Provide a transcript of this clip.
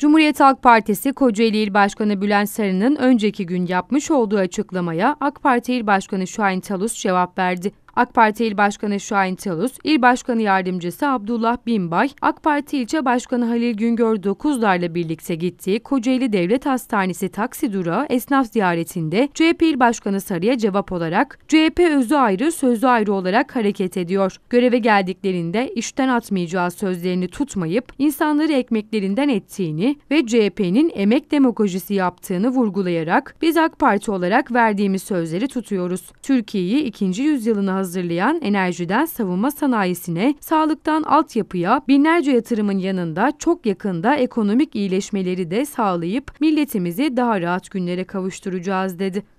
Cumhuriyet Halk Partisi Kocaeli İl Başkanı Bülent Sarı'nın önceki gün yapmış olduğu açıklamaya AK Parti İl Başkanı Şahin Talus cevap verdi. AK Parti İl Başkanı Şahin Talus, İl Başkanı Yardımcısı Abdullah Binbay, AK Parti İlçe Başkanı Halil Güngör Dokuzlar'la birlikte gittiği Kocaeli Devlet Hastanesi taksi durağı esnaf ziyaretinde CHP İl Başkanı Sarı'ya cevap olarak CHP özü ayrı sözü ayrı olarak hareket ediyor. Göreve geldiklerinde işten atmayacağı sözlerini tutmayıp insanları ekmeklerinden ettiğini ve CHP'nin emek demagojisi yaptığını vurgulayarak biz AK Parti olarak verdiğimiz sözleri tutuyoruz. Türkiye'yi ikinci yüzyılına hazırlıyoruz hazırlayan enerjiden savunma sanayisine, sağlıktan altyapıya, binlerce yatırımın yanında çok yakında ekonomik iyileşmeleri de sağlayıp milletimizi daha rahat günlere kavuşturacağız dedi.